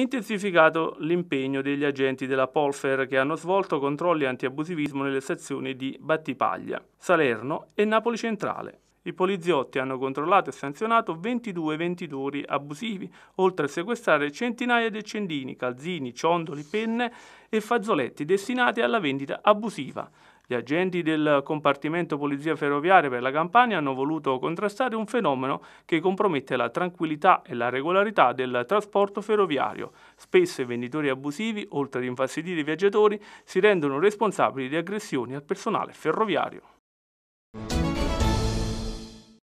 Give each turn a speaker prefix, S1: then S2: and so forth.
S1: intensificato l'impegno degli agenti della Polfer che hanno svolto controlli antiabusivismo nelle sezioni di Battipaglia, Salerno e Napoli Centrale. I poliziotti hanno controllato e sanzionato 22 venditori abusivi, oltre a sequestrare centinaia di accendini, calzini, ciondoli, penne e fazzoletti destinati alla vendita abusiva, gli agenti del compartimento Polizia Ferroviaria per la Campania hanno voluto contrastare un fenomeno che compromette la tranquillità e la regolarità del trasporto ferroviario. Spesso i venditori abusivi, oltre ad infastidire i viaggiatori, si rendono responsabili di aggressioni al personale ferroviario.